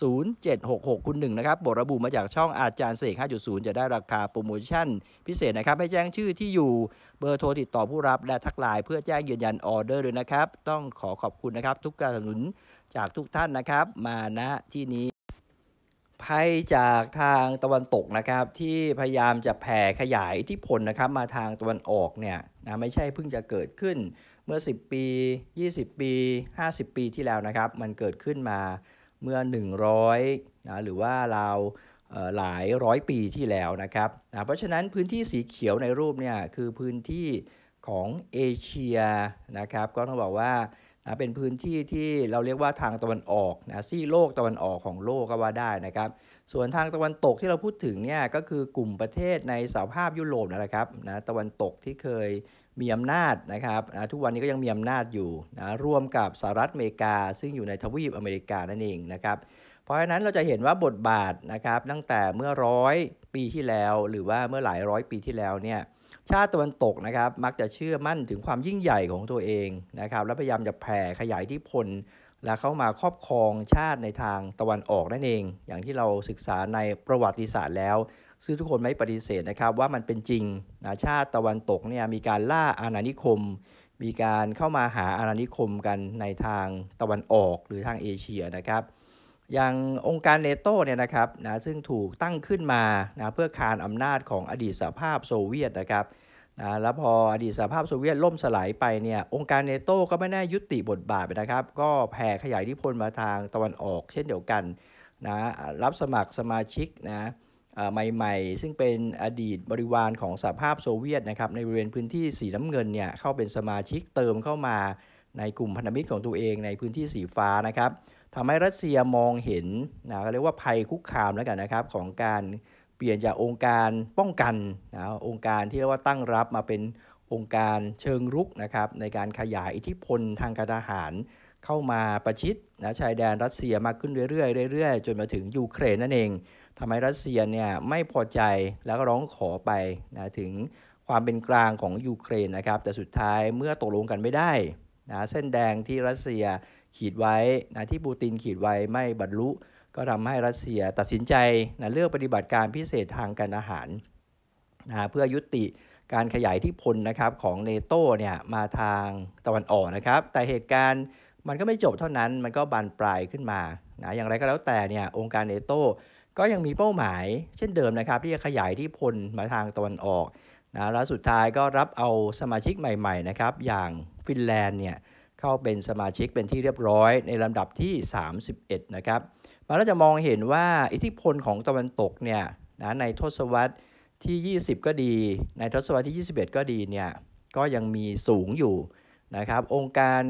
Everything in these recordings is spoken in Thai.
0766คุณหนึ่งนะครับบทระบุมาจากช่องอาจารย์เสก5.0 จะได้ราคาโปรโมชั่น พิเศษนะครับ ให้แจ้งชื่อที่อยู่เบอร์โทรติดต่อผู้รับและทักไลน์เพื่อแจ้งยืนยันออเดอร์ด้วยนะครับ ต้องขอขอบคุณนะครับทุกการสนับสนุนจากทุกท่านนะครับ มาณที่นี้ภัยจากทางตะวันตกนะครับที่พยายามจะแผ่ขยายอิทธิพลนะครับมาทางตะวันออกเนี่ยนะไม่ใช่เพิ่งจะเกิดขึ้น เมื่อ 10 ปี 20 ปี 50 ปีที่แล้วนะครับมันเกิดขึ้นมาเมื่อ 100นะหรือว่าราวหลายร้อยปีที่แล้วนะครับนะเพราะฉะนั้นพื้นที่สีเขียวในรูปเนี่ยคือพื้นที่ของเอเชียนะครับก็ต้องบอกว่านะเป็นพื้นที่ที่เราเรียกว่าทางตะวันออกนะซี่โลกตะวันออกของโลกก็ว่าได้นะครับส่วนทางตะวันตกที่เราพูดถึงเนี่ยก็คือกลุ่มประเทศในสหภาพยุโรปนะครับนะตะวันตกที่เคยมีอำนาจนะครับนะทุกวันนี้ก็ยังมีอำนาจอยู่นะรวมกับสหรัฐอเมริกา ซึ่งอยู่ในทวีปอเมริกานั่นเองนะครับเพราะฉะนั้นเราจะเห็นว่าบทบาทนะครับตั้งแต่เมื่อร้อยปีที่แล้วหรือว่าเมื่อหลายร้อยปีที่แล้วเนี่ยชาติตะวันตกนะครับมักจะเชื่อมั่นถึงความยิ่งใหญ่ของตัวเองนะครับ และพยายามจะแผ่ขยายที่พลและเข้ามาครอบครองชาติในทางตะวันออกนั่นเอง อย่างที่เราศึกษาในประวัติศาสตร์แล้วซึ่งทุกคนไม่ปฏิเสธนะครับว่ามันเป็นจริงนะชาติตะวันตกเนี่ยมีการล่าอาณานิคม มีการเข้ามาหาอาณานิคมกันในทางตะวันออกหรือทาง เอเชียนะครับ อย่างองค์การเนโตเนี่ยนะครับนะซึ่งถูกตั้งขึ้นมานะเพื่อคานอำนาจของอดีตสหภาพโซเวียตนะครับนะแล้วพออดีตสหภาพโซเวียตล่มสลายไปเนี่ย องค์การเนโตก็ไม่ได้ยุติบทบาทไปนะครับ ก็แผ่ขยายอิทธิพลมาทางตะวันออก เช่นเดียวกันนะรับสมัครสมาชิกนะใหม่ๆ ซึ่งเป็นอดีตบริวารของสหภาพโซเวียตนะครับในบริเวณพื้นที่สีน้ำเงินเนี่ยเข้าเป็นสมาชิกเติมเข้ามาในกลุ่มพันธมิตรของตัวเองในพื้นที่สีฟ้านะครับทำให้รัสเซียมองเห็นนะเรียกว่าภัยคุกคามแล้วกันนะครับของการเปลี่ยนจากองค์การป้องกันนะองค์การที่เรียกว่าตั้งรับมาเป็นองค์การเชิงรุกนะครับในการขยายอิทธิพลทางการทหาร เข้ามาประชิดนะชายแดนรัสเซียมากขึ้นเรื่อยๆเรื่อยๆจนมาถึงยูเครนนั่นเองทำให้รัสเซียเนี่ยไม่พอใจแล้วก็ร้องขอไปนะถึงความเป็นกลางของยูเครนนะครับแต่สุดท้ายเมื่อตกลงกันไม่ได้นะเส้นแดงที่รัสเซียขีดไว้นะที่ปูตินขีดไว้ไม่บรรลุ ก็ทำให้รัสเซียตัดสินใจนะเลือกปฏิบัติการพิเศษทางการอาหารนะเพื่อยุติการขยายที่พลนะครับของเนโตเนี่ยมาทางตะวันออกนะครับ แต่เหตุการณ์มันก็ไม่จบเท่านั้นมันก็บานปลายขึ้นมานะอย่างไรก็แล้วแต่เนี่ยองค์การเนโตก็ยังมีเป้าหมาย เช่นเดิมนะครับ ที่จะขยายที่พลมาทางตะวันออกนะและสุดท้ายก็รับเอาสมาชิกใหม่ๆ นะครับ อย่างฟินแลนด์เนี่ยเข้าเป็นสมาชิกเป็นที่เรียบร้อยในลำดับที่ 31นะครับมาแล้วจะมองเห็นว่าอิทธิพลของตะวันตกเนี่ยนะในทศวรรษที่ 20 ก็ดี ในทศวรรษที่ 21 ก็ดีเนี่ยก็ยังมีสูงอยู่นะครับองค์การ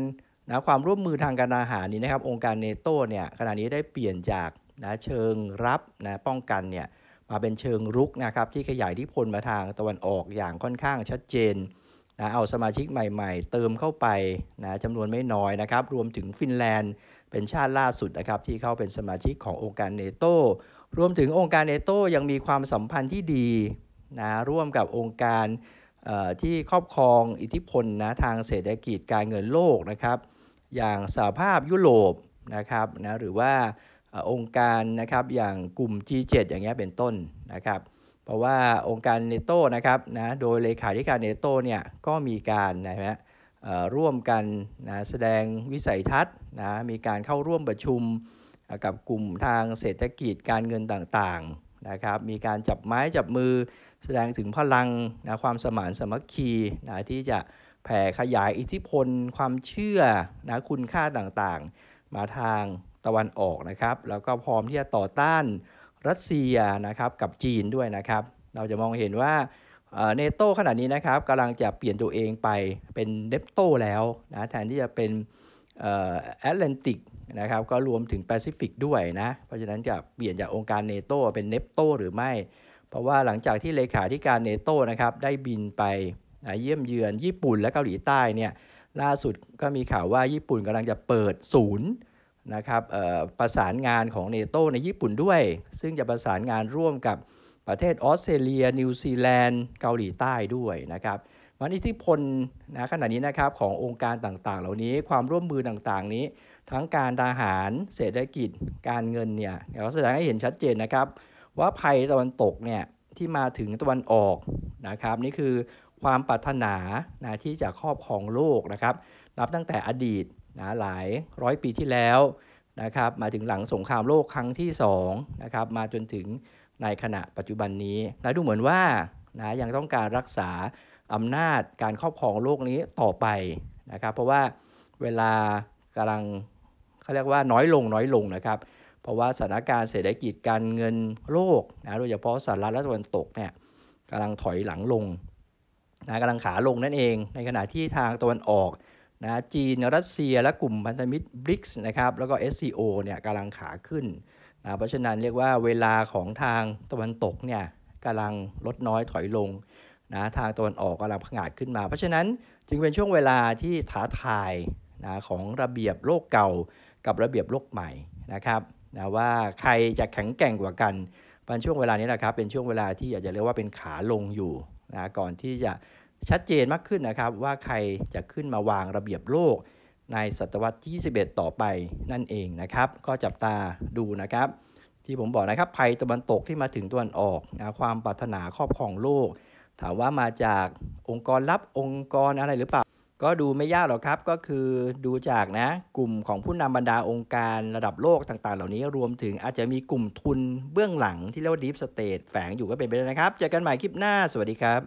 นะความร่วมมือทางการอาหารนี้นะครับ องค์การเนโตเนี่ยขณะนี้ได้เปลี่ยนจากนะเชิงรับนะป้องกันเนี่ยมาเป็นเชิงรุกนะครับที่ขยายที่พลมาทางตะวันออกอย่างค่อนข้างชัดเจนนะเอาสมาชิกใหม่ๆเติมเข้าไปนะจำนวนไม่น้อยนะครับ รวมถึงฟินแลนด์ เป็นชาติล่าสุดนะครับที่เข้าเป็นสมาชิกขององค์การเนโตรวมถึงองค์การเนโตยังมีความสัมพันธ์ที่ดีนะร่วมกับองค์การที่ครอบครองอิทธิพลนะทางเศรษฐกิจการเงินโลกนะครับอย่างสหภาพยุโรปนะครับนะหรือว่าองค์การนะครับอย่างกลุ่ม G7 อย่างเงี้ยเป็นต้นนะครับ เพราะว่าองค์การเนโตนะครับนะ โดยเลขาธิการเนโตเนี่ยก็มีการนะฮะร่วมกันนะแสดงวิสัยทัศน์นะมีการเข้าร่วมประชุมกับกลุ่มทางเศรษฐกิจการเงินต่างๆนะครับมีการจับไม้จับมือ แสดงถึงพลังนะความสมานสมัคคีนะที่จะแผ่ขยายอิทธิพล ความเชื่อนะคุณค่าต่างๆมาทางตะวันออกนะครับ แล้วก็พร้อมที่จะต่อต้านรัสเซียนะครับกับจีนด้วยนะครับ เราจะมองเห็นว่าเนโต้ขนาดนี้นะครับกำลังจะเปลี่ยนตัวเองไปเป็นเนปโต้แล้วนะแทนที่จะเป็นแอตแลนติกนะครับก็รวมถึงแปซิฟิกด้วยนะเพราะฉะนั้นจะเปลี่ยนจากองค์การเนโต้เป็นเนปโต้หรือไม่ เพราะว่าหลังจากที่เลขาธิการเนโต้นะครับได้บินไปเยี่ยมเยือนญี่ปุ่นและเกาหลีใต้เนี่ยล่าสุดก็มีข่าวว่าญี่ปุ่นกำลังจะเปิดศูนย์นะครับประสานงานของเนโตในญี่ปุ่นด้วย ซึ่งจะประสานงานร่วมกับประเทศออสเตรเลีย นิวซีแลนด์ เกาหลีใต้ด้วยนะครับมันอิทธิพลนะขณะนี้นะครับขององค์การต่างๆ เหล่านี้ความร่วมมือต่างๆนี้ ทั้งการทหารเศรษฐกิจการเงินเนี่ยเราแสดงให้เห็นชัดเจนนะครับ ว่าภัยตะวันตกเนี่ยที่มาถึงตะวันออกนะครับนี่คือความปรารถนานะที่จะครอบครองโลกนะครับนับตั้งแต่อดีตนะหลายร้อยปีที่แล้วนะครับมาถึงหลังสงครามโลกครั้งที่2นะครับมาจนถึงในขณะปัจจุบันนี้นะดูเหมือนว่านะยังต้องการรักษาอำนาจการครอบครองโลกนี้ต่อไปนะครับเพราะว่าเวลากำลังเขาเรียกว่าน้อยลงน้อยลงนะครับ เพราะว่าสถานการณ์เศรษฐกิจการเงินโลกนะโดยเฉพาะสหรัฐและตะวันตกเนี่ยกำลังถอยหลังลงนะกำลังขาลงนั่นเอง ในขณะที่ทางตะวันออกนะจีน รัสเซีย และกลุ่มพันธมิตรบริกส์นะครับ แล้วก็ SCO เนี่ยกำลังขาขึ้นนะเพราะฉะนั้นเรียกว่าเวลาของทางตะวันตกเนี่ยกำลังลดน้อยถอยลงนะทางตะวันออกกำลังผงาดขึ้นมา เพราะฉะนั้นจึงเป็นช่วงเวลาที่ท้าทายนะของระเบียบโลกเก่า กับระเบียบโลกใหม่นะครับนะว่าใครจะแข็งแกร่งกว่ากันเป็นช่วงเวลานี้แหละครับเป็นช่วงเวลาที่อาจจะเรียกว่าเป็นขาลงอยู่นะก่อนที่จะชัดเจนมากขึ้นนะครับว่าใครจะขึ้นมาวางระเบียบโลก ในศตวรรษที่ 21 ต่อไปนั่นเองนะครับ ก็จับตาดูนะครับ ที่ผมบอกนะครับ ภัยตะวันตกที่มาถึงตะวันออกนะความปรารถนาครอบครองโลก ถามว่ามาจากองค์กรรับองค์กรอะไรหรือเปล่าก็ดูไม่ยากหรอกครับ ก็คือดูจากนะกลุ่มของผู้นำบรรดาองค์การระดับโลกต่างๆ เหล่านี้รวมถึงอาจจะมีกลุ่มทุนเบื้องหลัง ที่เรียกว่าดีฟสเตทแฝงอยู่ก็เป็นไปได้นะครับเจอกันใหม่คลิปหน้าสวัสดีครับ